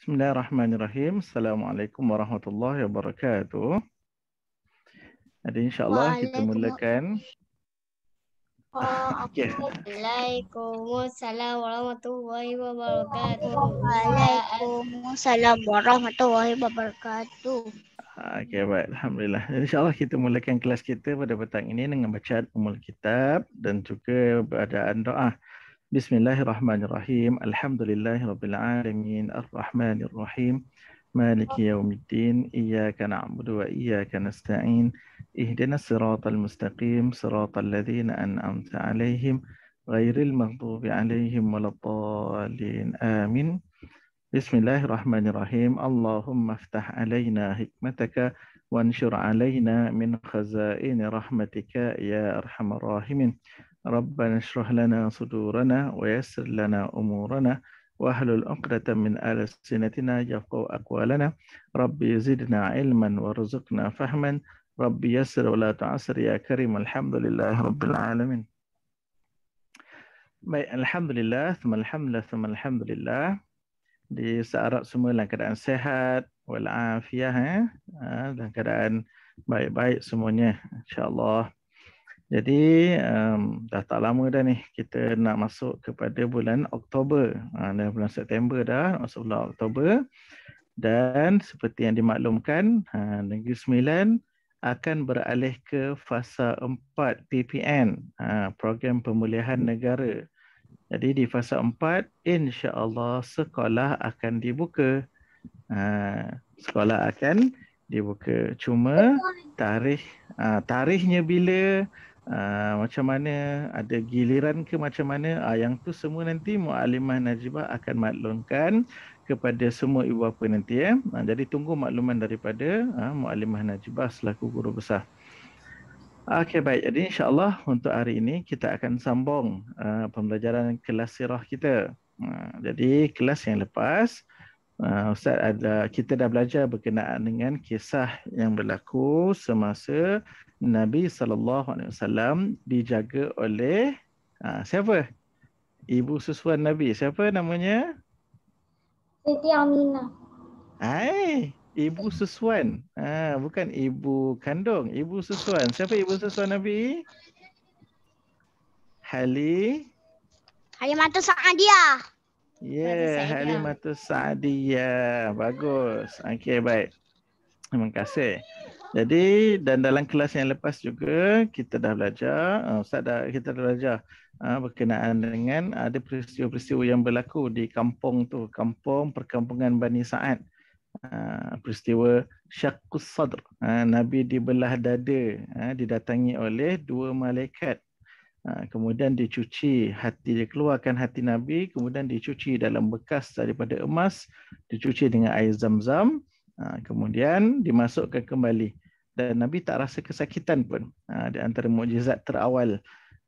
Bismillahirrahmanirrahim. Assalamualaikum warahmatullahi wabarakatuh. Jadi insyaAllah kita mulakan. Waalaikumsalam warahmatullahi wabarakatuh. Waalaikumsalam warahmatullahi wabarakatuh. Okay baik alhamdulillah. Jadi insyaAllah kita mulakan kelas kita pada petang ini dengan bacaan umul kitab dan juga keadaan doa. بسم الله الرحمن الرحيم الحمد لله رب العالمين الرحمن الرحيم مالك يوم الدين إياك نعبد وإياك نستعين اهدنا الصراط المستقيم صراط الذين أنعمت عليهم غير المغضوب عليهم ولا الضالين آمين بسم الله الرحمن الرحيم اللهم افتح علينا حكمتك وانشر علينا من خزائن رحمتك يا أرحم الراحمين ربنا اشرح لنا صدورنا ويسر لنا امورنا واحلل عقدة من السنتنا يفقهوا اقوالنا ربي زدنا علما وارزقنا فهما ربي يسر ولا تعسر يا كريم الحمد لله رب العالمين الحمد لله ثم الحمد لله ثم الحمد لله di searap semua dalam keadaan sehat walafiat eh dalam keadaan baik-baik semuanya insyaallah jadi um, dah tak lama dah ni kita nak masuk kepada bulan Oktober. Ha, dah bulan September dah, masuk bulan Oktober. Dan seperti yang dimaklumkan, ha, Negeri Sembilan akan beralih ke fasa 4 PPN, ha, Program Pemulihan Negara. Jadi di fasa 4, Allah sekolah akan dibuka. Ha, sekolah akan dibuka. Cuma tarikh ha, tarikhnya bila Aa, ah, macam mana ada giliran ke macam mana Aa, ah, yang tu semua nanti Mu'alimah Najibah akan maklumkan kepada semua ibu bapa nanti ya. Eh. Aa, ah, jadi tunggu makluman daripada uh, Mu'alimah Najibah selaku guru besar. Okey baik jadi insyaallah untuk hari ini kita akan sambung uh, pembelajaran kelas sirah kita. Aa, jadi kelas yang lepas uh, ustaz ada kita dah belajar berkenaan dengan kisah yang berlaku semasa Nabi sallallahu alaihi wasallam dijaga oleh uh, siapa? Ibu susuan Nabi. Siapa namanya? Siti Aminah. Hai, ibu susuan. Ah, bukan ibu kandung, ibu susuan. Siapa ibu susuan Nabi? Hali Halimatus Sa'adiyah. Ya, yeah, Halimatus Sa'adiyah. Bagus. Okey, baik. Terima kasih. Jadi dan dalam kelas yang lepas juga kita dah belajar, uh, Ustaz dah kita dah belajar uh, berkenaan dengan ada peristiwa-peristiwa yang berlaku di kampung tu, kampung perkampungan Bani Sa'ad. Uh, peristiwa Syakus Sadr. Nabi dibelah dada, didatangi oleh dua malaikat. kemudian dicuci hati, dikeluarkan hati Nabi, kemudian dicuci dalam bekas daripada emas, dicuci dengan air zam-zam. Ha, kemudian dimasukkan kembali dan Nabi tak rasa kesakitan pun. Ha, di antara mujizat terawal,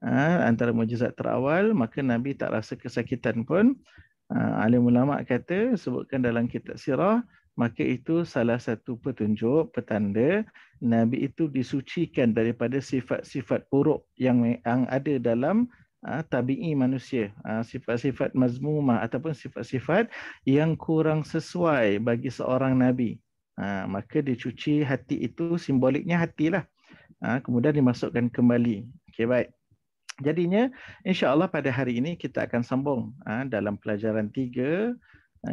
ha, antara mujizat terawal maka Nabi tak rasa kesakitan pun. Ha, alim ulama kata sebutkan dalam kitab sirah maka itu salah satu petunjuk petanda Nabi itu disucikan daripada sifat-sifat buruk yang yang ada dalam Ah, tabi'i manusia ah, sifat-sifat mazmumah ataupun sifat-sifat yang kurang sesuai bagi seorang nabi ah, maka dicuci hati itu simboliknya hatilah kemudian dimasukkan kembali Okay baik jadinya insyaallah pada hari ini kita akan sambung dalam pelajaran tiga,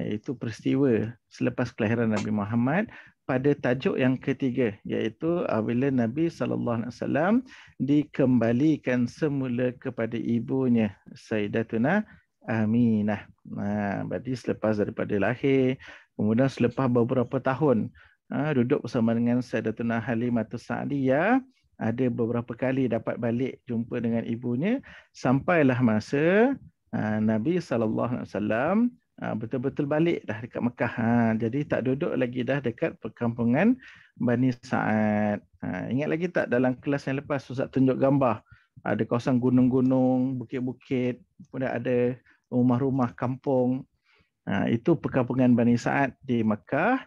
iaitu peristiwa selepas kelahiran Nabi Muhammad pada tajuk yang ketiga iaitu bila Nabi sallallahu alaihi wasallam dikembalikan semula kepada ibunya Sayyidatuna Aminah. Nah, ha, berarti selepas daripada lahir, kemudian selepas beberapa tahun ha, duduk bersama dengan Sayyidatuna Halimah Sa'diyah, ada beberapa kali dapat balik jumpa dengan ibunya sampailah masa ha, Nabi sallallahu alaihi wasallam Ha, betul-betul balik dah dekat Mekah. Ha, jadi tak duduk lagi dah dekat perkampungan Bani Sa'ad. Ha, ingat lagi tak dalam kelas yang lepas Ustaz tunjuk gambar. Ada kawasan gunung-gunung, bukit-bukit, kemudian ada rumah-rumah kampung. Ha, itu perkampungan Bani Sa'ad di Mekah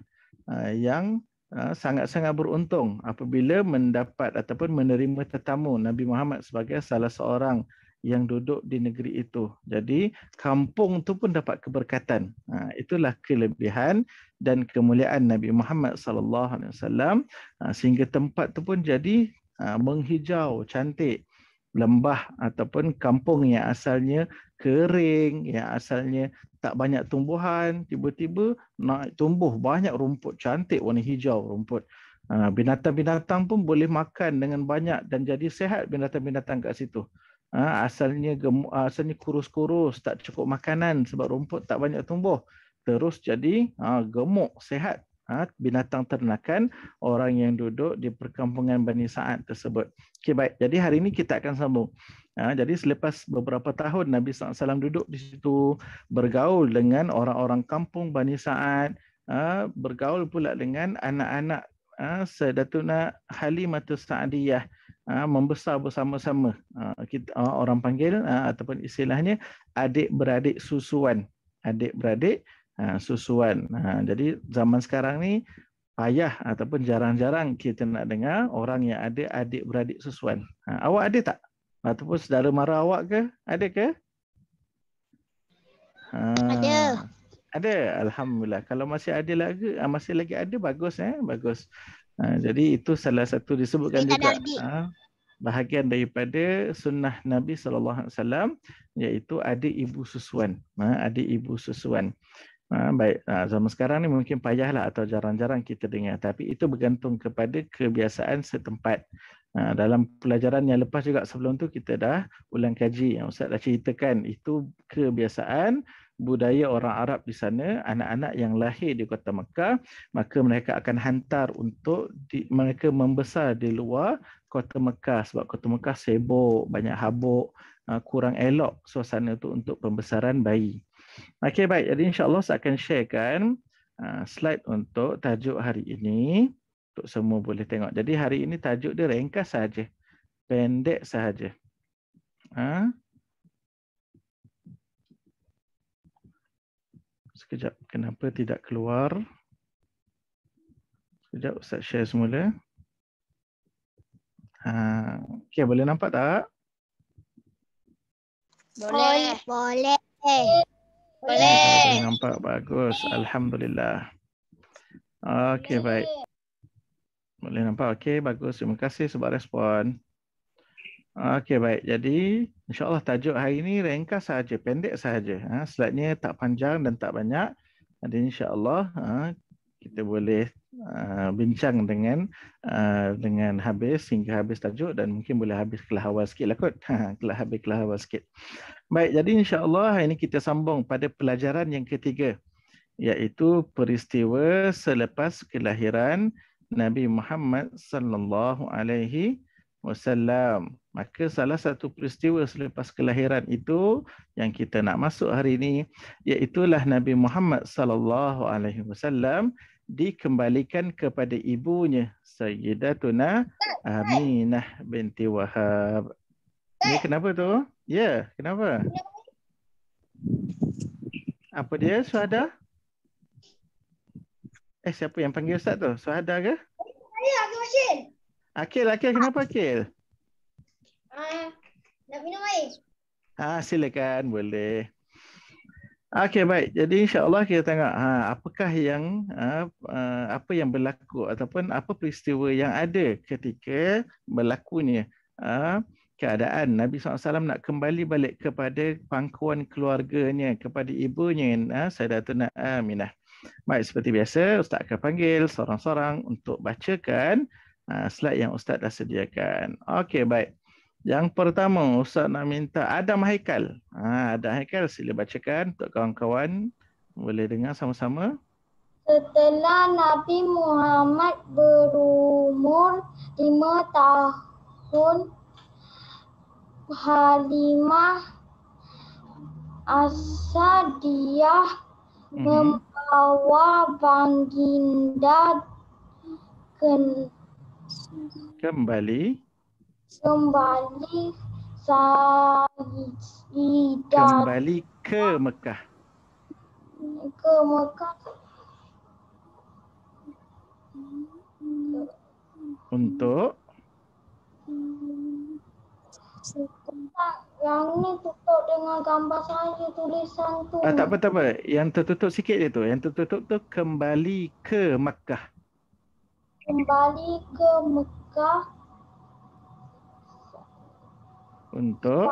ha, yang ha, sangat-sangat beruntung apabila mendapat ataupun menerima tetamu Nabi Muhammad sebagai salah seorang yang duduk di negeri itu. Jadi kampung tu pun dapat keberkatan. Ha, itulah kelebihan dan kemuliaan Nabi Muhammad sallallahu alaihi wasallam ha, sehingga tempat tu pun jadi ha, menghijau, cantik. Lembah ataupun kampung yang asalnya kering, yang asalnya tak banyak tumbuhan, tiba-tiba naik tumbuh banyak rumput cantik warna hijau rumput. binatang-binatang pun boleh makan dengan banyak dan jadi sehat binatang-binatang kat situ. Ah, asalnya gemuk, ah, asalnya kurus-kurus, tak cukup makanan sebab rumput tak banyak tumbuh. Terus jadi ah, gemuk, sehat. Binatang ternakan orang yang duduk di perkampungan Bani Sa'ad tersebut. Okay, baik. Jadi hari ini kita akan sambung. Jadi selepas beberapa tahun Nabi SAW duduk di situ bergaul dengan orang-orang kampung Bani Sa'ad. Bergaul pula dengan anak-anak Sedatuna Halimatus Sa'adiyah. -anak Ah, membesar bersama-sama ah, kita ah, orang panggil ataupun istilahnya adik beradik susuan adik beradik susuan jadi zaman sekarang ni ayah ataupun jarang-jarang kita nak dengar orang yang ada adik beradik susuan awak ada tak ataupun saudara mara awak ke ada ke ada ada alhamdulillah kalau masih ada lagi masih lagi ada bagus eh bagus Ha, jadi itu salah satu disebutkan juga ha, bahagian daripada sunnah Nabi sallallahu alaihi wasallam yaitu ada ibu susuan. Ha, ada ibu susuan. Ha, baik ha, zaman sekarang ni mungkin payahlah atau jarang-jarang kita dengar tapi itu bergantung kepada kebiasaan setempat. Ha, dalam pelajaran yang lepas juga sebelum tu kita dah ulang kaji yang ustaz dah ceritakan itu kebiasaan budaya orang Arab di sana, anak-anak yang lahir di kota Mekah, maka mereka akan hantar untuk di, mereka membesar di luar kota Mekah sebab kota Mekah sibuk, banyak habuk, ah, kurang elok suasana tu untuk pembesaran bayi. Okey baik, jadi insya-Allah saya akan sharekan ah, slide untuk tajuk hari ini untuk semua boleh tengok. Jadi hari ini tajuk dia ringkas saja. Pendek sahaja. Ha? Sekejap, kenapa tidak keluar? Sekejap, Ustaz share semula. Ha, okay, boleh nampak tak? Boleh. Boleh. Boleh. boleh. boleh nampak, bagus. Alhamdulillah. Okay, baik. Boleh nampak, okay, bagus. Terima kasih sebab respon. Okey baik. Jadi insya-Allah tajuk hari ini ringkas saja, pendek saja. Ha slide tak panjang dan tak banyak. Jadi insya-Allah ha, kita boleh uh, bincang dengan uh, dengan habis sehingga habis tajuk dan mungkin boleh habis kelas awal sikitlah kot. Ha kelas habis kelas awal sikit. Baik, jadi insya-Allah hari ini kita sambung pada pelajaran yang ketiga iaitu peristiwa selepas kelahiran Nabi Muhammad sallallahu alaihi wasallam. Maka salah satu peristiwa selepas kelahiran itu yang kita nak masuk hari ini iaitu Nabi Muhammad sallallahu alaihi wasallam dikembalikan kepada ibunya Sayyidatuna Aminah binti Wahab. Ini ya, eh. kenapa tu? Ya, kenapa? Apa dia Suhada? Eh siapa yang panggil Ustaz tu? Suhada ke? Saya, Abdul Masyid. Akil, Akil kenapa Akil? Uh, nak minum air. Ah, silakan, boleh. Okey baik. Jadi insya-Allah kita tengok ha apakah yang ha, apa yang berlaku ataupun apa peristiwa yang ada ketika berlakunya ha, keadaan Nabi SAW nak kembali balik kepada pangkuan keluarganya kepada ibunya ha Saidatuna Aminah. Baik seperti biasa ustaz akan panggil seorang-seorang untuk bacakan Ah, slide yang ustaz dah sediakan. Okey baik. Yang pertama ustaz nak minta Adam Haikal. Ha Adam Haikal sila bacakan untuk kawan-kawan boleh dengar sama-sama. Setelah Nabi Muhammad berumur lima tahun Halimah Asadiyah mhm. membawa banginda ke kembali kembali Sayyidah. Kembali ke Mekah. Ke Mekah. Untuk? Yang ni tutup dengan gambar saya tulisan tu. Ah, tak apa, tak apa. Yang tertutup sikit je tu. Yang tertutup tu kembali ke Mekah kembali ke Mekah untuk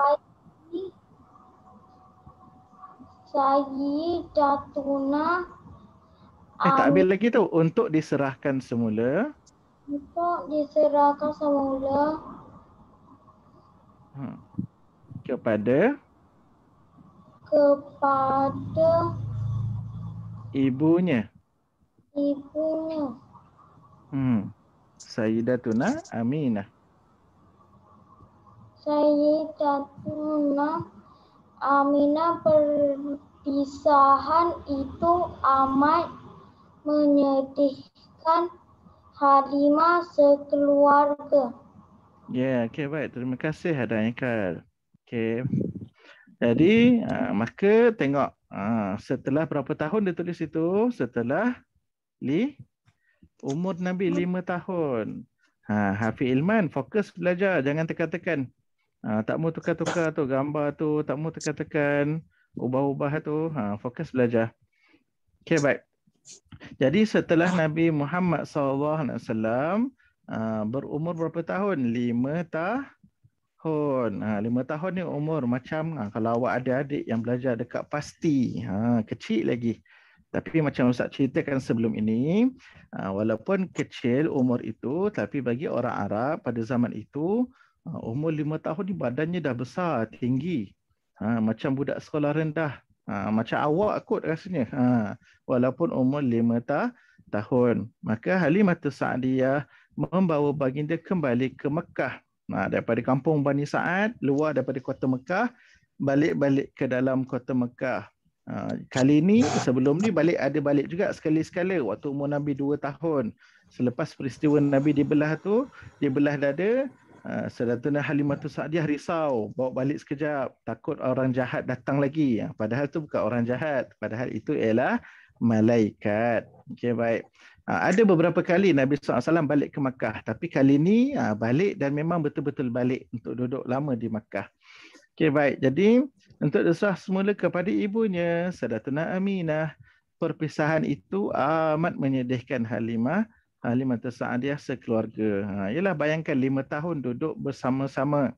saya datuna eh tak ambil lagi tu untuk diserahkan semula untuk diserahkan semula ha. kepada kepada ibunya ibunya Hmm. Sayyidatuna Aminah. Sayyidatuna Aminah perpisahan itu amat menyedihkan Halimah sekeluarga. Ya, yeah, okey baik. Terima kasih Adan Ikal. Okey. Jadi, uh, maka tengok uh, setelah berapa tahun dia tulis itu? Setelah li Umur Nabi lima tahun. Ha, Hafiz Ilman, fokus belajar. Jangan tekan-tekan. Ha, tak mau tukar-tukar tu gambar tu. Tak mau tekan-tekan. Ubah-ubah tu. Ha, fokus belajar. Okay, baik. Jadi setelah Nabi Muhammad SAW uh, ha, berumur berapa tahun? Lima tahun. Ha, lima tahun ni umur macam ha, kalau awak ada adik yang belajar dekat pasti. Ha, kecil lagi. Tapi macam Ustaz ceritakan sebelum ini, ah, walaupun kecil umur itu, tapi bagi orang Arab pada zaman itu, ah, umur lima tahun di badannya dah besar, tinggi. Ha, macam budak sekolah rendah. Ha, macam awak kot rasanya. Ha, walaupun umur lima ta tahun. Maka Halimah Tersa'adiyah membawa baginda kembali ke Mekah. Ha, daripada kampung Bani Sa'ad, luar daripada kota Mekah, balik-balik ke dalam kota Mekah. Ha, kali ni sebelum ni balik ada balik juga sekali-sekala waktu umur Nabi 2 tahun selepas peristiwa Nabi dibelah tu dibelah belah dada uh, ha, Saudatuna Halimatu Sa'diyah risau bawa balik sekejap takut orang jahat datang lagi ha, padahal tu bukan orang jahat padahal itu ialah malaikat okey baik ada beberapa kali Nabi SAW balik ke Makkah tapi kali ni balik dan memang betul-betul balik untuk duduk lama di Makkah okey baik jadi untuk desah semula kepada ibunya, Sadatuna Aminah, perpisahan itu amat menyedihkan Halimah, Halimah Tersa'adiyah sekeluarga. Ha, bayangkan lima tahun duduk bersama-sama.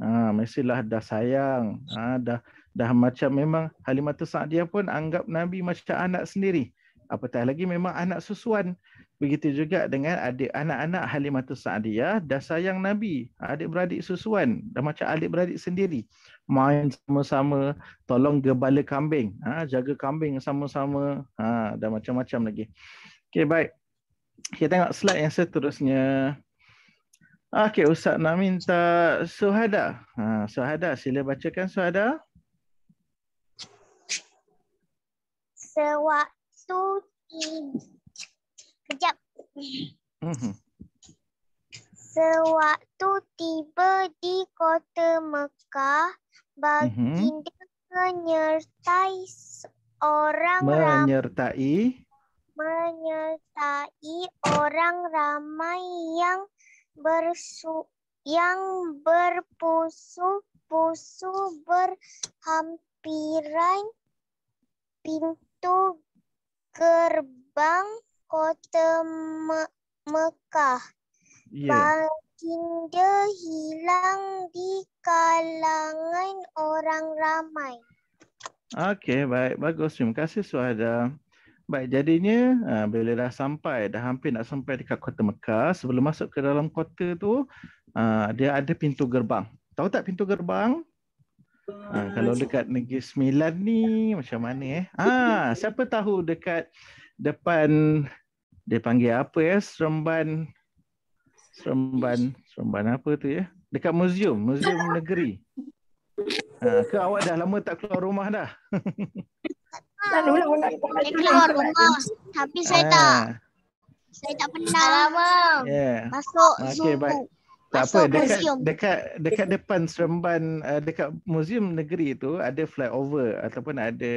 Ha, mestilah dah sayang, ha, dah dah macam memang Halimah Tersa'adiyah pun anggap Nabi macam anak sendiri. Apatah lagi memang anak susuan. Begitu juga dengan adik anak-anak Halimah Tersa'adiyah, dah sayang Nabi. Adik-beradik susuan, dah macam adik-beradik sendiri main sama-sama, tolong gebala kambing, ha, jaga kambing sama-sama, ha, dan macam-macam lagi. Okay baik. Kita tengok slide yang seterusnya. Okay Ustaz nak minta Suhada. Ha, Suhada, sila bacakan Suhada. Sewaktu tiba. Kejap. Mhm. Sewaktu tiba di kota Mekah, Baginda mm -hmm. menyertai orang menyertai ramai, menyertai orang ramai yang bersu yang berpusu-pusu berhampiran pintu gerbang kota Me Mekah. Yeah. baginda hilang di kalangan orang ramai. Okey, baik. Bagus. Terima kasih Suhada. Baik, jadinya uh, bila dah sampai, dah hampir nak sampai dekat kota Mekah, sebelum masuk ke dalam kota tu, ah, dia ada pintu gerbang. Tahu tak pintu gerbang? Uh, kalau dekat Negeri Sembilan ni, macam mana eh? Ah, siapa tahu dekat depan, dia panggil apa ya? Eh? Seremban Seremban. Seremban apa tu ya? Dekat museum. Museum negeri. Ha, ke awak dah lama tak keluar rumah dah? Lalu lah keluar rumah. Tapi saya ha. tak. Saya tak pernah lama. Ya. Yeah. Masuk okay, Zoom. Tak apa, dekat, dekat, dekat depan Seremban, eh, dekat Museum Negeri itu ada flyover ataupun ada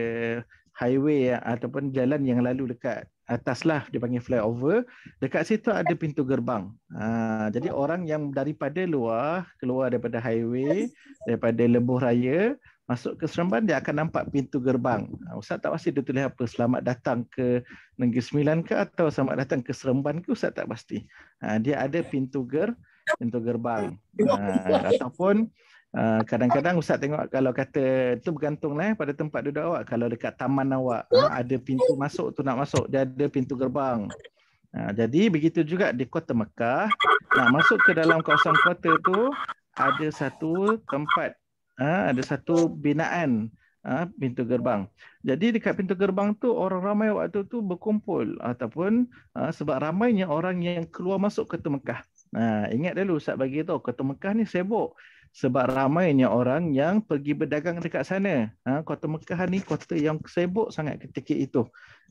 highway eh, ataupun jalan yang lalu dekat atas lah dia panggil flyover dekat situ ada pintu gerbang ha, jadi orang yang daripada luar keluar daripada highway daripada lebuh raya masuk ke Seremban dia akan nampak pintu gerbang ha, Ustaz tak pasti dia tulis apa selamat datang ke Negeri Sembilan ke atau selamat datang ke Seremban ke Ustaz tak pasti ha, dia ada pintu ger pintu gerbang ha, ataupun Ah, kadang-kadang ustaz tengok kalau kata tu bergantunglah eh, pada tempat duduk awak kalau dekat taman awak ah, ada pintu masuk tu nak masuk dia ada pintu gerbang ah, jadi begitu juga di kota Mekah nak masuk ke dalam kawasan kota tu ada satu tempat ada satu binaan pintu gerbang jadi dekat pintu gerbang tu orang ramai waktu tu berkumpul ataupun sebab ramainya orang yang keluar masuk kota Mekah Nah, ingat dulu Ustaz bagi tahu, kota Mekah ni sibuk sebab ramainya orang yang pergi berdagang dekat sana. Ha, kota Mekah ni kota yang sibuk sangat ketika itu.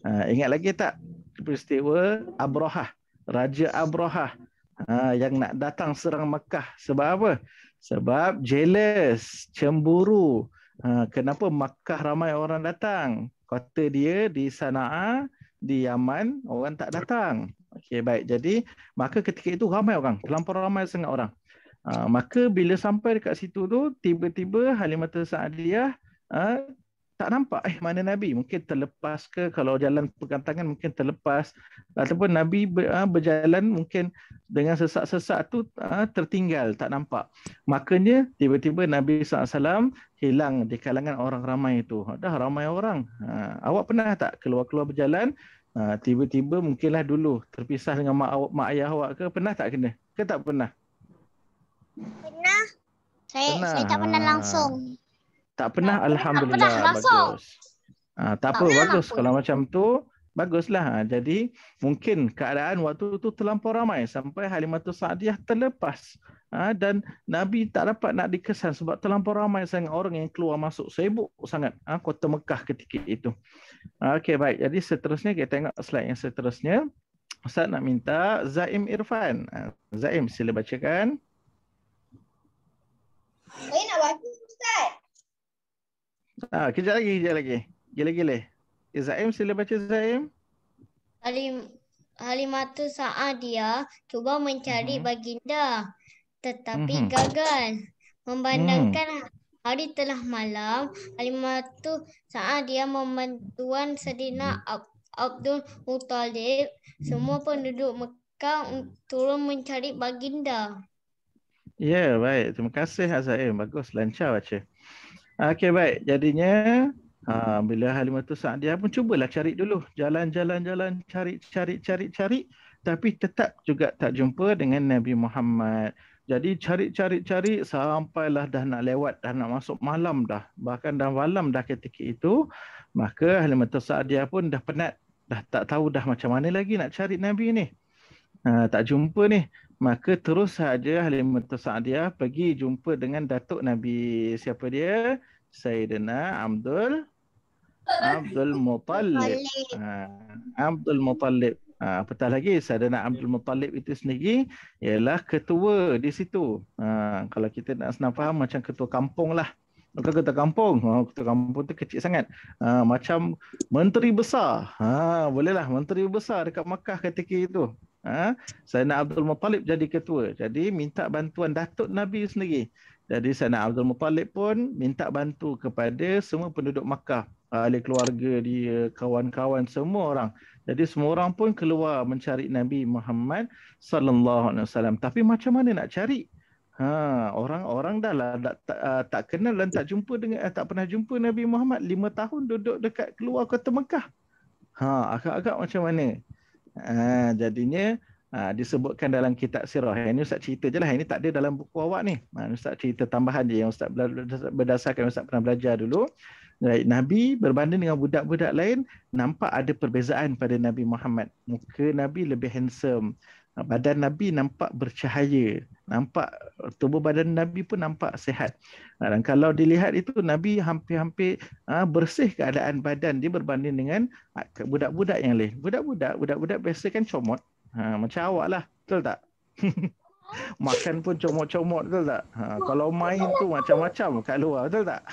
Ha, ingat lagi tak peristiwa Abrahah, Raja Abrahah ha, yang nak datang serang Mekah. Sebab apa? Sebab jealous, cemburu. Ha, kenapa Mekah ramai orang datang? Kota dia di Sana'a, di Yaman, orang tak datang. Okey baik. Jadi maka ketika itu ramai orang, terlampau ramai sangat orang. Ha, maka bila sampai dekat situ tu, tiba-tiba Halimah Sa'adiyah ha, ah, tak nampak eh mana Nabi. Mungkin terlepas ke kalau jalan pegang tangan mungkin terlepas. Ataupun Nabi ber, ha, ah, berjalan mungkin dengan sesak-sesak tu ha, tertinggal, tak nampak. Makanya tiba-tiba Nabi SAW hilang di kalangan orang ramai itu. Dah ramai orang. Ha, awak pernah tak keluar-keluar berjalan? Ha, tiba-tiba mungkinlah dulu terpisah dengan mak, mak ayah awak ke pernah tak kena? Ke tak pernah? Pernah. Saya pernah. saya tak pernah langsung. Tak pernah tak alhamdulillah. Tak pernah bagus. Ha, tak, tak apa bagus aku. kalau macam tu baguslah. jadi mungkin keadaan waktu tu terlampau ramai sampai Halimatus Sa'diyah terlepas. Ha, dan Nabi tak dapat nak dikesan sebab terlampau ramai sangat orang yang keluar masuk sibuk sangat ha, kota Mekah ketika itu. Ha, Okey baik jadi seterusnya kita tengok slide yang seterusnya. Ustaz nak minta Zaim Irfan. Zaim sila bacakan. Uh, saya nak baca Ustaz. Ha, kejap lagi, kejap lagi. Gila-gila. Zaim, sila baca Zaim. Halim, Halimatu Sa'ah dia cuba mencari hmm. baginda. Tetapi hmm. gagal. Membandangkan hmm. hari telah malam, Halimatu Sa'ah dia membantuan Sedina Abdul Muttalib. Semua penduduk Mekah turun mencari baginda. Ya, yeah, baik. Terima kasih Azaim. Bagus, lancar baca. Okey, baik. Jadinya, ha, bila Halimah tu saat dia pun cubalah cari dulu. Jalan, jalan, jalan. Cari, cari, cari, cari. Tapi tetap juga tak jumpa dengan Nabi Muhammad. Jadi cari, cari, cari. Sampailah dah nak lewat. Dah nak masuk malam dah. Bahkan dah malam dah ketika itu. Maka Halimah tu saat dia pun dah penat. Dah tak tahu dah macam mana lagi nak cari Nabi ni. Ha, tak jumpa ni maka terus saja Halimah Tasadiyah pergi jumpa dengan datuk Nabi siapa dia Sayyidina Abdul Abdul Muttalib ha, Abdul Muttalib ha, apatah lagi Sayyidina Abdul Muttalib itu sendiri ialah ketua di situ ha, kalau kita nak senang faham macam ketua kampung lah Bukan kata kampung. Ha, kata kampung tu kecil sangat. Ha, macam menteri besar. Ha, bolehlah menteri besar dekat Makkah ketika itu. Ha? Saya nak Abdul Muttalib jadi ketua. Jadi minta bantuan Datuk Nabi sendiri. Jadi saya nak Abdul Muttalib pun minta bantu kepada semua penduduk Makkah. Ha, ahli keluarga dia, kawan-kawan semua orang. Jadi semua orang pun keluar mencari Nabi Muhammad sallallahu alaihi wasallam. Tapi macam mana nak cari? Ha, orang-orang dah lah, tak, uh, tak kenal dan tak jumpa dengan eh, tak pernah jumpa Nabi Muhammad 5 tahun duduk dekat keluar kota Mekah. Ha, agak-agak macam mana? Ha, jadinya ha, disebutkan dalam kitab sirah. Ini Ustaz cerita je lah. Ini tak ada dalam buku awak ni. Ha, Ustaz cerita tambahan je yang Ustaz berdasarkan Ustaz pernah belajar dulu. Nabi berbanding dengan budak-budak lain, nampak ada perbezaan pada Nabi Muhammad. Muka Nabi lebih handsome badan Nabi nampak bercahaya nampak tubuh badan Nabi pun nampak sehat dan kalau dilihat itu Nabi hampir-hampir ah, bersih keadaan badan dia berbanding dengan ah, budak-budak yang lain budak-budak budak-budak biasa kan comot ha, macam awak lah betul tak Makan pun comot-comot betul tak? Ha, kalau main tu macam-macam kat luar betul tak?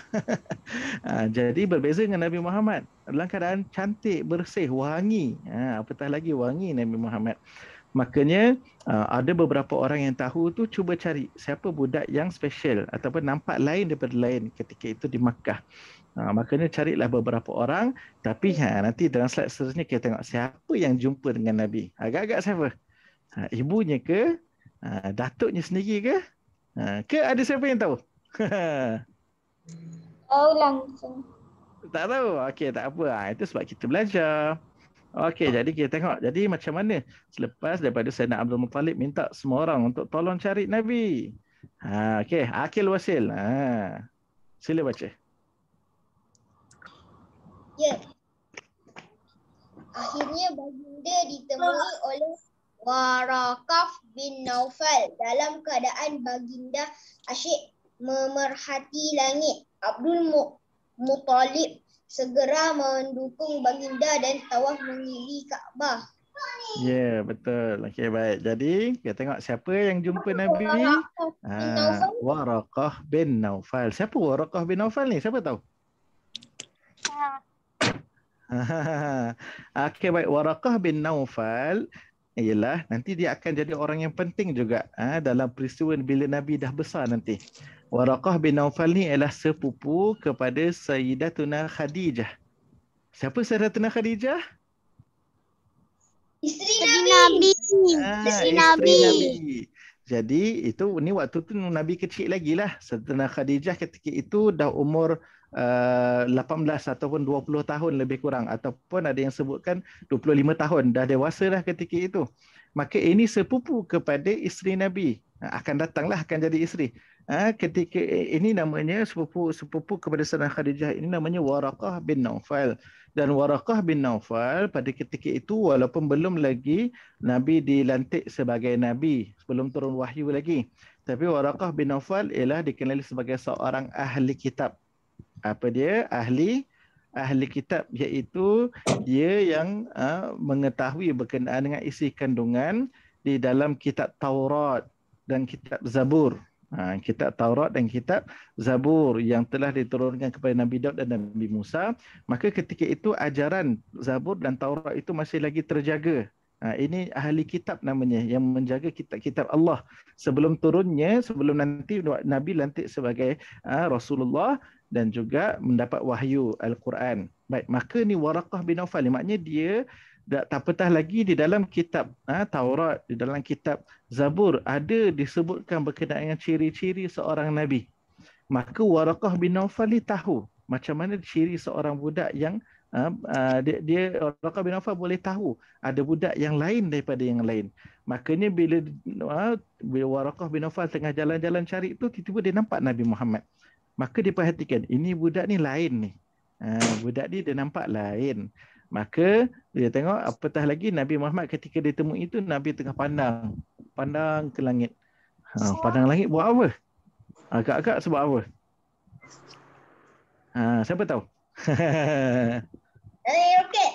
ha, jadi berbeza dengan Nabi Muhammad. Dalam keadaan cantik, bersih, wangi. Ha, apatah lagi wangi Nabi Muhammad. Makanya uh, ada beberapa orang yang tahu tu cuba cari siapa budak yang special ataupun nampak lain daripada lain ketika itu di Makkah. Uh, makanya carilah beberapa orang tapi ha, nanti dalam slide seterusnya kita tengok siapa yang jumpa dengan Nabi. Agak-agak siapa? Ha, ibunya ke? Ha, datuknya sendiri ke? Ha, ke ada siapa yang tahu? Tahu langsung. Tak tahu? Okey tak apa. Ha, itu sebab kita belajar. Okey, jadi kita tengok. Jadi macam mana selepas daripada Sayyidina Abdul Muttalib minta semua orang untuk tolong cari Nabi. Ha, Okey, Akil Wasil. Ha. Sila baca. Ya. Akhirnya baginda ditemui oleh Warakaf bin Naufal dalam keadaan baginda asyik memerhati langit. Abdul Muttalib segera mendukung baginda dan tawaf mengili Kaabah. Ya, yeah, betul. Okey, baik. Jadi, kita tengok siapa yang jumpa Nabi. Ah, Warakah bin Naufal. Siapa Warakah bin Naufal ni? Siapa tahu? Ah. Okey, baik. Warakah bin Naufal ialah nanti dia akan jadi orang yang penting juga ha, dalam peristiwa bila Nabi dah besar nanti. Warakah bin Naufal ni ialah sepupu kepada Sayyidatuna Khadijah. Siapa Sayyidatuna Khadijah? Isteri Nabi. Nabi. Ah, isteri Nabi. Nabi. Jadi itu ni waktu tu Nabi kecil lagi lah. Sayyidatuna Khadijah ketika itu dah umur uh, ah, 18 ataupun 20 tahun lebih kurang. Ataupun ada yang sebutkan 25 tahun. Dah dewasa lah ketika itu maka ini sepupu kepada isteri Nabi ha, akan datanglah akan jadi isteri ha, ketika eh, ini namanya sepupu sepupu kepada Sayyidah Khadijah ini namanya Waraqah bin Naufal dan Waraqah bin Naufal pada ketika itu walaupun belum lagi nabi dilantik sebagai nabi belum turun wahyu lagi tapi Waraqah bin Naufal ialah dikenali sebagai seorang ahli kitab apa dia ahli ahli kitab iaitu dia yang uh, mengetahui berkenaan dengan isi kandungan di dalam kitab Taurat dan kitab Zabur. Ha, kitab Taurat dan kitab Zabur yang telah diturunkan kepada Nabi Daud dan Nabi Musa, maka ketika itu ajaran Zabur dan Taurat itu masih lagi terjaga. Ha, ini ahli kitab namanya yang menjaga kitab-kitab Allah sebelum turunnya, sebelum nanti Nabi lantik sebagai ha, Rasulullah, dan juga mendapat wahyu Al-Quran. Baik, maka ni Waraqah bin Aufal. Maknanya dia tak petah lagi di dalam kitab ha, Taurat, di dalam kitab Zabur. Ada disebutkan berkenaan dengan ciri-ciri seorang Nabi. Maka Waraqah bin Aufal ni tahu macam mana ciri seorang budak yang ha, ha dia, dia Waraqah bin Aufal boleh tahu ada budak yang lain daripada yang lain. Makanya bila, ha, bila Waraqah bin Aufal tengah jalan-jalan cari itu, tiba-tiba dia nampak Nabi Muhammad maka dia perhatikan, ini budak ni lain ni. Ha, budak ni dia nampak lain. Maka dia tengok apatah lagi Nabi Muhammad ketika dia temui itu Nabi tengah pandang. Pandang ke langit. Ha, pandang langit buat apa? Agak-agak sebab apa? Ha, siapa tahu? Dari roket.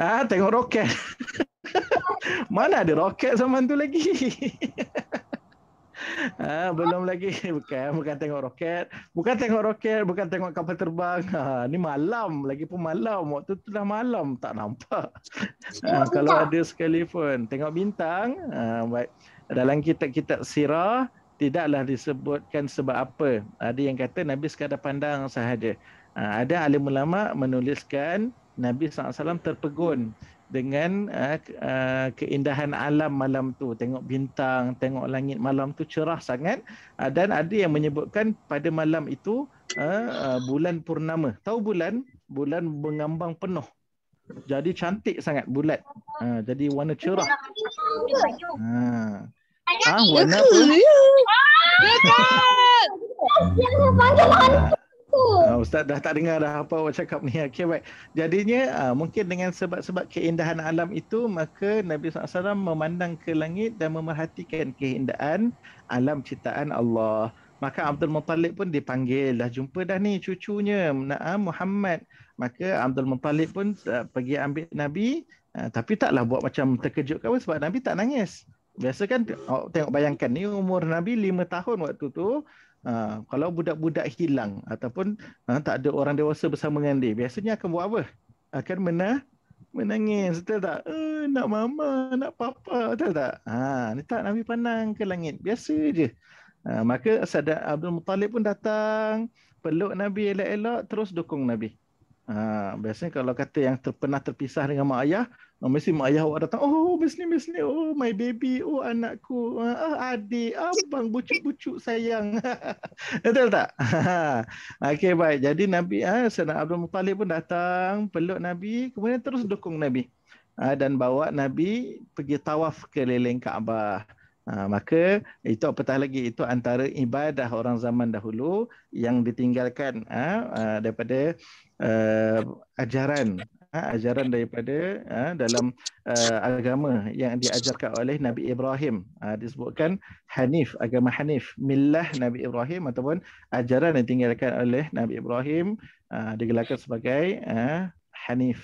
Ha, tengok roket. Mana ada roket zaman tu lagi? ha, belum lagi bukan bukan tengok roket bukan tengok roket bukan tengok kapal terbang ha, ni malam lagi pun malam waktu tu dah malam tak nampak ha, kalau ada sekali pun tengok bintang ha, baik dalam kitab-kitab sirah tidaklah disebutkan sebab apa ada yang kata nabi sekadar pandang sahaja ha, ada alim ulama menuliskan Nabi SAW terpegun dengan uh, uh, keindahan alam malam tu tengok bintang tengok langit malam tu cerah sangat uh, dan ada yang menyebutkan pada malam itu uh, uh, bulan purnama tahu bulan bulan mengambang penuh jadi cantik sangat bulat uh, jadi warna cerah ha uh. ah, warna apa? Uh, Ustaz dah tak dengar dah apa awak cakap ni. Okay, baik. Jadinya uh, mungkin dengan sebab-sebab keindahan alam itu maka Nabi SAW memandang ke langit dan memerhatikan keindahan alam ciptaan Allah. Maka Abdul Muttalib pun dipanggil. Dah jumpa dah ni cucunya uh, Muhammad. Maka Abdul Muttalib pun uh, pergi ambil Nabi. Uh, tapi taklah buat macam terkejut kau sebab Nabi tak nangis. Biasa kan tengok bayangkan ni umur Nabi 5 tahun waktu tu Ha, kalau budak-budak hilang ataupun ha, tak ada orang dewasa bersama dengan dia, biasanya akan buat apa? Akan mena menangis, betul tak? Eh, nak mama, nak papa, betul tak? Ha, ni tak Nabi pandang ke langit, biasa je. Ha, maka Sadat Abdul Muttalib pun datang, peluk Nabi elok-elok, terus dukung Nabi. Ha, biasanya kalau kata yang terpenah terpisah dengan mak ayah, oh, mesti mak ayah awak datang, oh miss ni, miss ni, oh my baby, oh anakku, oh ah, adik, abang, bucu bucu sayang. Betul tak? Okay baik, jadi Nabi ha, ah, Sena Abdul Muttalib pun datang, peluk Nabi, kemudian terus dukung Nabi. Ha, dan bawa Nabi pergi tawaf keliling Kaabah. Ha, maka itu apatah lagi itu antara ibadah orang zaman dahulu yang ditinggalkan uh, daripada uh, ajaran uh, ajaran daripada uh, dalam uh, agama yang diajarkan oleh Nabi Ibrahim uh, disebutkan hanif agama hanif milah Nabi Ibrahim ataupun ajaran yang ditinggalkan oleh Nabi Ibrahim uh, digelarkan sebagai uh, hanif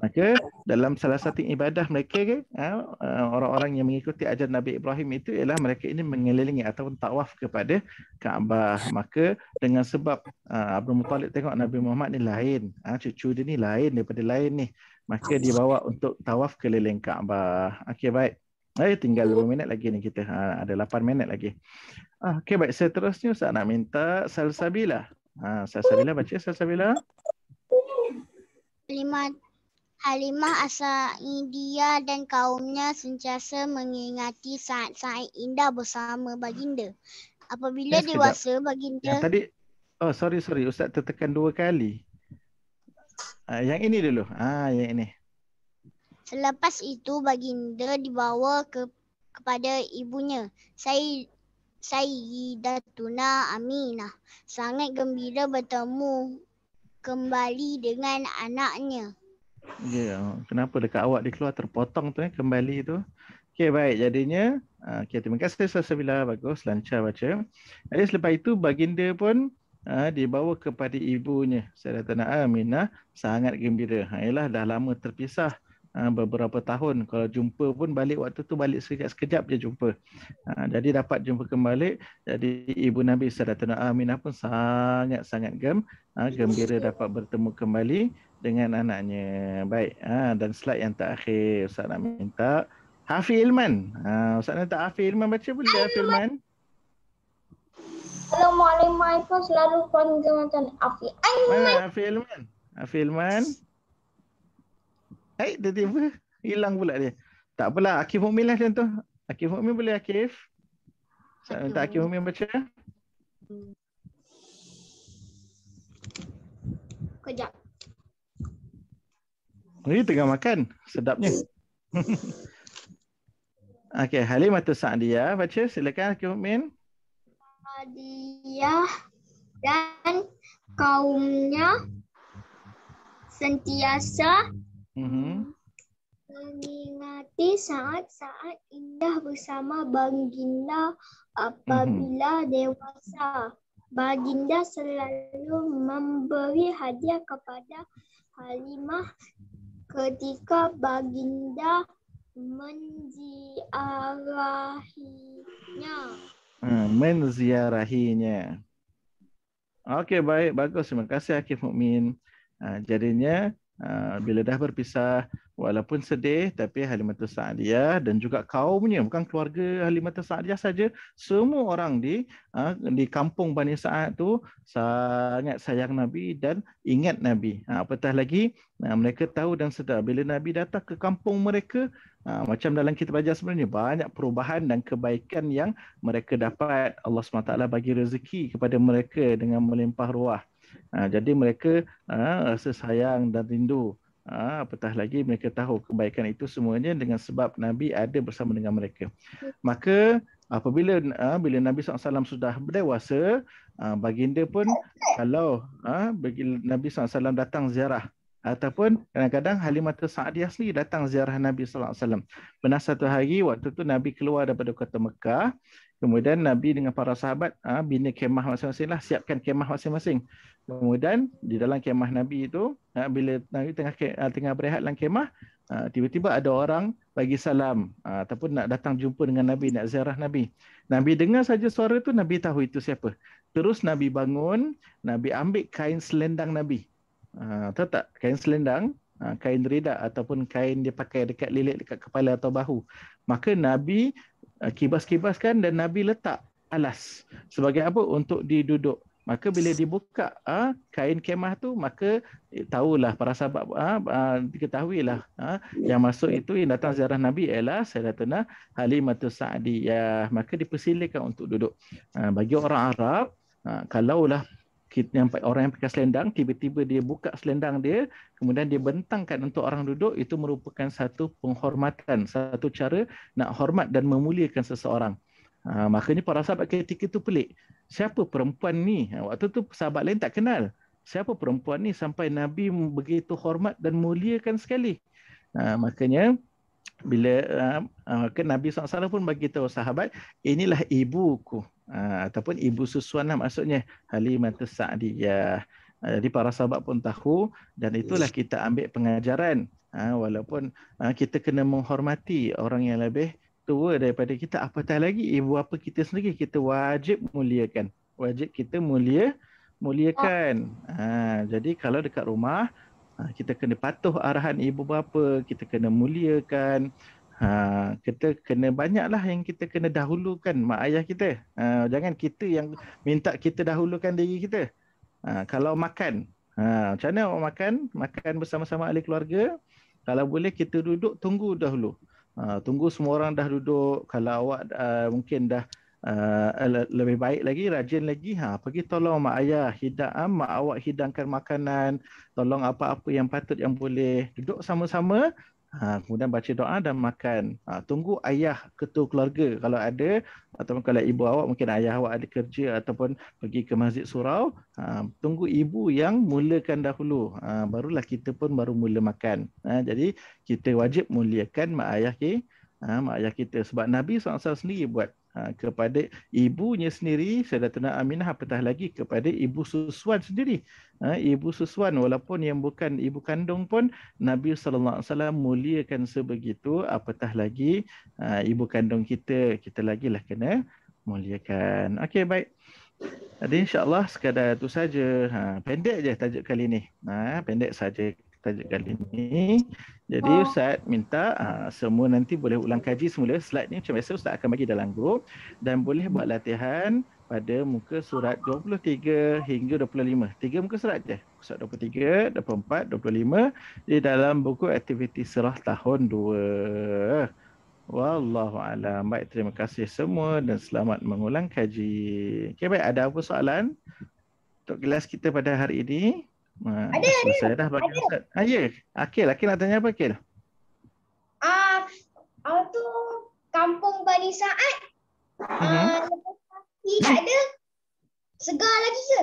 Maka dalam salah satu ibadah mereka ke ha, orang-orang yang mengikuti ajaran Nabi Ibrahim itu ialah mereka ini mengelilingi ataupun tawaf kepada Kaabah. Maka dengan sebab ha, Abdul Muttalib tengok Nabi Muhammad ni lain, ha, cucu dia ni lain daripada lain ni. Maka dia bawa untuk tawaf keliling Kaabah. Okey baik. Eh, tinggal 2 minit lagi ni kita. Ha, ada 8 minit lagi. Ah, Okey baik, seterusnya Ustaz nak minta Salsabila. Ha, Salsabila baca Salsabila. Lima Halimah asal India dan kaumnya sentiasa mengingati saat-saat indah bersama baginda. Apabila ya, dewasa baginda... Yang tadi... Oh, sorry, sorry. Ustaz tertekan dua kali. Uh, yang ini dulu. Ah, yang ini. Selepas itu baginda dibawa ke kepada ibunya. Saya Sayyidatuna Aminah sangat gembira bertemu kembali dengan anaknya. Ya, yeah. kenapa dekat awak dia keluar terpotong tu eh, kembali tu. Okey, baik. Jadinya, ah, okay, terima kasih Sasabila. Bagus, lancar baca. Jadi selepas itu, baginda pun uh, dibawa kepada ibunya. Saya datang Aminah sangat gembira. Ha, dah lama terpisah ha, beberapa tahun kalau jumpa pun balik waktu tu balik sekejap-sekejap je jumpa ha, jadi dapat jumpa kembali jadi ibu nabi sallallahu aminah pun sangat-sangat gem ha, gembira dapat bertemu kembali dengan anaknya baik ha, dan slide yang terakhir ustaz nak minta Hafi Ilman. Ha, Ustaz nak Hafi Ilman baca boleh Hafi Ilman? Assalamualaikum selalu panggil macam Afi. Mana Afi Ilman? Afi Ilman? Haid dia tiba hilang pula dia. Tak apalah Akif Mumin lah contoh. Akif Mumin boleh Akif. Saya minta Akif Mumin baca. Kejap. ni tengah makan. Sedapnya. Ya. Okey, Halim atau Sa'diyah baca. Silakan Akif Mumin. Sa'diyah dan kaumnya sentiasa Mm-hmm. Mengingati saat-saat indah bersama baginda apabila mm-hmm. dewasa. Baginda selalu memberi hadiah kepada Halimah ketika baginda menziarahinya. Hmm, menziarahinya. Okey, baik. Bagus. Terima kasih, Akif Mukmin. Uh, jadinya, Ah, bila dah berpisah walaupun sedih tapi Halimatul Sa'diyah dan juga kaumnya bukan keluarga Halimatul Sa'diyah saja semua orang di ah, di kampung Bani Sa'ad tu sangat sayang Nabi dan ingat Nabi. Ah, apatah lagi mereka tahu dan sedar bila Nabi datang ke kampung mereka Ha, macam dalam kita belajar sebenarnya banyak perubahan dan kebaikan yang mereka dapat Allah SWT bagi rezeki kepada mereka dengan melimpah ruah. Ha, jadi mereka ha, rasa sayang dan rindu. Ha, apatah lagi mereka tahu kebaikan itu semuanya dengan sebab Nabi ada bersama dengan mereka. Maka apabila ha, bila Nabi SAW sudah berdewasa, ha, baginda pun kalau ha, Nabi SAW datang ziarah ataupun kadang-kadang Halimatul Sa'di asli datang ziarah Nabi sallallahu alaihi wasallam. Pernah satu hari waktu tu Nabi keluar daripada kota Mekah, kemudian Nabi dengan para sahabat ah, bina kemah masing-masing lah, siapkan kemah masing-masing. Kemudian di dalam kemah Nabi itu ah, bila Nabi tengah ah, tengah berehat dalam kemah, tiba-tiba ada orang bagi salam ataupun nak datang jumpa dengan Nabi, nak ziarah Nabi. Nabi dengar saja suara tu Nabi tahu itu siapa. Terus Nabi bangun, Nabi ambil kain selendang Nabi. Uh, tahu tak kain selendang, uh, kain redak ataupun kain dia pakai dekat lilit dekat kepala atau bahu. Maka Nabi uh, kibas-kibaskan dan Nabi letak alas sebagai apa? Untuk diduduk. Maka bila dibuka uh, kain kemah tu, maka eh, tahulah para sahabat uh, uh, diketahuilah uh, yang masuk itu yang datang sejarah Nabi ialah Sayyidatuna Halimatu Sa'diyah. Maka dipersilakan untuk duduk. Uh, bagi orang Arab, uh, kalaulah kita yang orang yang pakai selendang tiba-tiba dia buka selendang dia kemudian dia bentangkan untuk orang duduk itu merupakan satu penghormatan satu cara nak hormat dan memuliakan seseorang ha, makanya para sahabat ketika itu pelik siapa perempuan ni ha, waktu tu sahabat lain tak kenal siapa perempuan ni sampai nabi begitu hormat dan muliakan sekali ha, makanya bila uh, ha, ha, ke Nabi SAW pun bagi tahu sahabat inilah ibuku Ah, ataupun ibu susuan lah maksudnya Halimah Sa'diyah. Ah, jadi para sahabat pun tahu dan itulah kita ambil pengajaran. Ah, walaupun kita kena menghormati orang yang lebih tua daripada kita apatah lagi ibu apa kita sendiri kita wajib muliakan. Wajib kita mulia muliakan. jadi kalau dekat rumah kita kena patuh arahan ibu bapa, kita kena muliakan. Ha, kita kena banyaklah yang kita kena dahulukan mak ayah kita. Ha, jangan kita yang minta kita dahulukan diri kita. Ha, kalau makan, ha, macam mana awak makan? Makan bersama-sama ahli keluarga. Kalau boleh kita duduk, tunggu dahulu. Ha, tunggu semua orang dah duduk. Kalau awak uh, mungkin dah uh, lebih baik lagi, rajin lagi. Ha, pergi tolong mak ayah, hidang, ha, mak awak hidangkan makanan. Tolong apa-apa yang patut yang boleh. Duduk sama-sama, Ha, kemudian baca doa dan makan. Ha, tunggu ayah ketua keluarga kalau ada atau kalau ibu awak mungkin ayah awak ada kerja ataupun pergi ke masjid surau. Ha, tunggu ibu yang mulakan dahulu. Ha, barulah kita pun baru mula makan. Ha, jadi kita wajib muliakan mak ayah kita. Okay? ha, mak ayah kita. Sebab Nabi SAW sendiri buat ha, kepada ibunya sendiri, Sayyidatina Aminah apatah lagi kepada ibu susuan sendiri. Ha, ibu susuan walaupun yang bukan ibu kandung pun Nabi SAW muliakan sebegitu apatah lagi ha, ibu kandung kita, kita lagi lah kena muliakan. Okey baik. Jadi insyaAllah sekadar itu saja. Ha, pendek saja tajuk kali ini. Ha, pendek saja tajuk kali ni. Jadi oh. Ustaz minta uh, semua nanti boleh ulang kaji semula slide ni macam biasa Ustaz akan bagi dalam grup dan boleh buat latihan pada muka surat 23 hingga 25. Tiga muka surat je. Surat 23, 24, 25 di dalam buku aktiviti serah tahun 2. Wallahu a'lam. Baik, terima kasih semua dan selamat mengulang kaji. Okey, baik ada apa soalan? Untuk kelas kita pada hari ini, Ha, ada. Selesai ada. dah bagi ada. Ustaz. Ah, ya. Akil, Akil nak tanya apa Akil? Ah, uh, aku tu kampung Bani Sa'ad. uh tak ada. Segar lagi ke?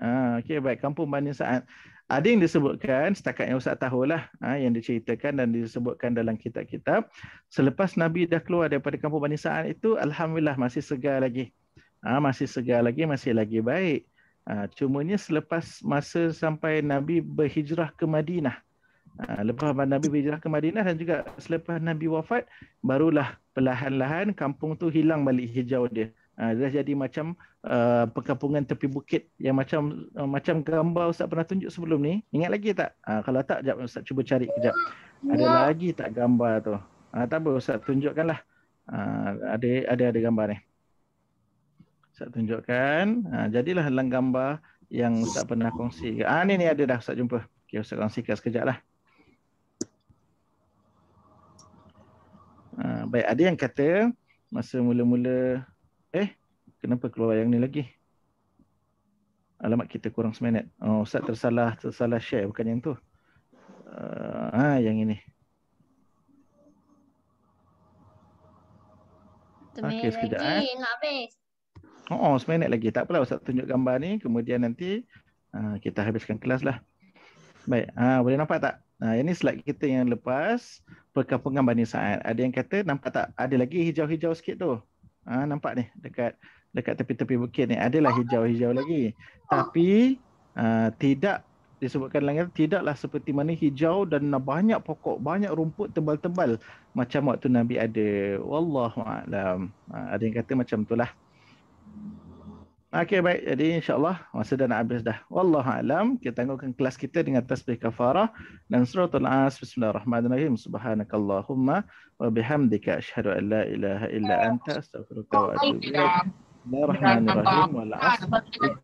Ah, okay, baik. Kampung Bani Sa'ad. Ada yang disebutkan setakat yang Ustaz tahulah ah, yang diceritakan dan disebutkan dalam kitab-kitab. Selepas Nabi dah keluar daripada kampung Bani Sa'ad itu, Alhamdulillah masih segar lagi. Ah, masih segar lagi, masih lagi baik. Ah, cumanya selepas masa sampai Nabi berhijrah ke Madinah. Ah, lepas Nabi berhijrah ke Madinah dan juga selepas Nabi wafat, barulah perlahan-lahan kampung tu hilang balik hijau dia. Ah, dia jadi macam perkampungan tepi bukit yang macam macam gambar Ustaz pernah tunjuk sebelum ni. Ingat lagi tak? Kalau tak, jap, Ustaz cuba cari kejap. Ada ya. lagi tak gambar tu? Tak apa, Ustaz tunjukkanlah. Ada, ada, ada gambar ni. Ustaz tunjukkan. Ha, jadilah lang gambar yang Ustaz pernah kongsi. Ah ha, ni ni ada dah Ustaz jumpa. Okey Ustaz kongsikan sekejap lah. Ha, baik ada yang kata masa mula-mula eh kenapa keluar yang ni lagi? Alamat kita kurang seminit. Oh Ustaz tersalah tersalah share bukan yang tu. Uh, ha, yang ini. Okey sekejap. Lagi, eh. Nak habis. Oh, oh seminit lagi. Tak apalah Ustaz tunjuk gambar ni. Kemudian nanti uh, kita habiskan kelas lah. Baik. Uh, boleh nampak tak? Uh, ini slide kita yang lepas. Perkampungan Bani Sa'ad. Ada yang kata nampak tak? Ada lagi hijau-hijau sikit tu. Uh, nampak ni dekat dekat tepi-tepi bukit ni. Adalah hijau-hijau lagi. Tapi uh, tidak disebutkan langit tidaklah seperti mana hijau dan banyak pokok banyak rumput tebal-tebal macam waktu nabi ada wallahu alam ada yang kata macam itulah Okey baik jadi insyaallah masa dah nak habis dah. Wallahu alam kita tengokkan kelas kita dengan tasbih kafarah dan surah al as bismillahirrahmanirrahim subhanakallahumma wa bihamdika ashhadu an la ilaha illa anta astaghfiruka wa atubu ilaik. Bismillahirrahmanirrahim wal